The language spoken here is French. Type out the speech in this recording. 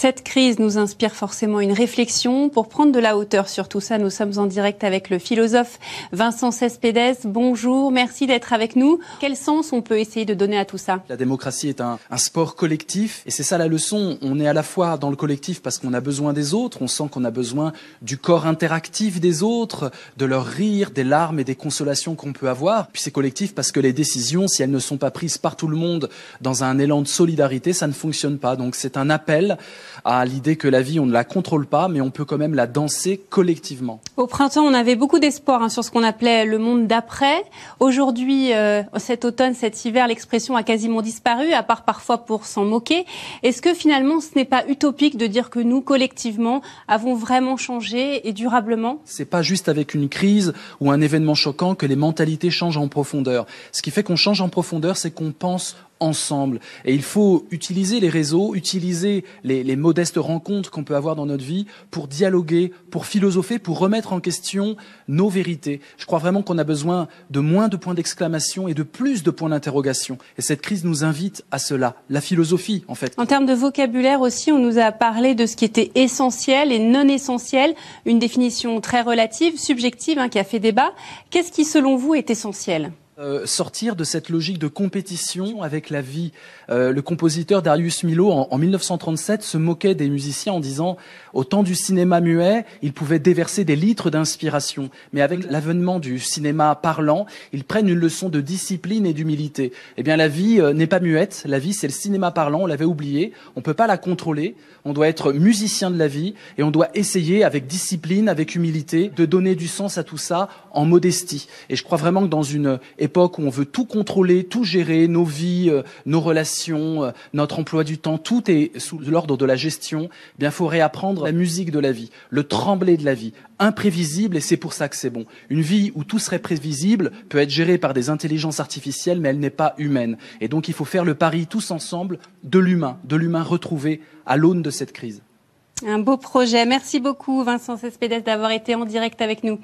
Cette crise nous inspire forcément une réflexion. Pour prendre de la hauteur sur tout ça, nous sommes en direct avec le philosophe Vincent Cespedes. Bonjour, merci d'être avec nous. Quel sens on peut essayer de donner à tout ça La démocratie est un, un sport collectif et c'est ça la leçon. On est à la fois dans le collectif parce qu'on a besoin des autres, on sent qu'on a besoin du corps interactif des autres, de leur rire, des larmes et des consolations qu'on peut avoir. Puis c'est collectif parce que les décisions, si elles ne sont pas prises par tout le monde dans un élan de solidarité, ça ne fonctionne pas. Donc c'est un appel à l'idée que la vie, on ne la contrôle pas, mais on peut quand même la danser collectivement. Au printemps, on avait beaucoup d'espoir hein, sur ce qu'on appelait le monde d'après. Aujourd'hui, euh, cet automne, cet hiver, l'expression a quasiment disparu, à part parfois pour s'en moquer. Est-ce que finalement, ce n'est pas utopique de dire que nous, collectivement, avons vraiment changé et durablement n'est pas juste avec une crise ou un événement choquant que les mentalités changent en profondeur. Ce qui fait qu'on change en profondeur, c'est qu'on pense ensemble. Et il faut utiliser les réseaux, utiliser les, modestes rencontres qu'on peut avoir dans notre vie pour dialoguer, pour philosopher, pour remettre en question nos vérités. Je crois vraiment qu'on a besoin de moins de points d'exclamation et de plus de points d'interrogation. Et cette crise nous invite à cela, la philosophie en fait. En termes de vocabulaire aussi, on nous a parlé de ce qui était essentiel et non essentiel, une définition très relative, subjective, hein, qui a fait débat. Qu'est-ce qui selon vous est essentiel euh, sortir de cette logique de compétition avec la vie. Euh, le compositeur Darius milo en, 1937, se moquait des musiciens en disant « Au temps du cinéma muet, ils pouvaient déverser des litres d'inspiration. Mais avec l'avènement du cinéma parlant, ils prennent une leçon de discipline et d'humilité. » Eh bien, la vie euh, n'est pas muette. La vie, c'est le cinéma parlant. On l'avait oublié. On ne peut pas la contrôler. On doit être musicien de la vie et on doit essayer, avec discipline, avec humilité, de donner du sens à tout ça en modestie. Et je crois vraiment que dans une époque où on veut tout contrôler, tout gérer, nos vies, euh, nos relations, euh, notre emploi du temps, tout est sous l'ordre de la gestion, eh bien faut réapprendre la musique de la vie, le trembler de la vie, imprévisible et c'est pour ça que c'est bon. Une vie où tout serait prévisible peut être gérée par des intelligences artificielles mais elle n'est pas humaine. Et donc il faut faire le pari tous ensemble de l'humain, de l'humain retrouvé à l'aune de cette crise. Un beau projet. Merci beaucoup Vincent Cespedes d'avoir été en direct avec nous.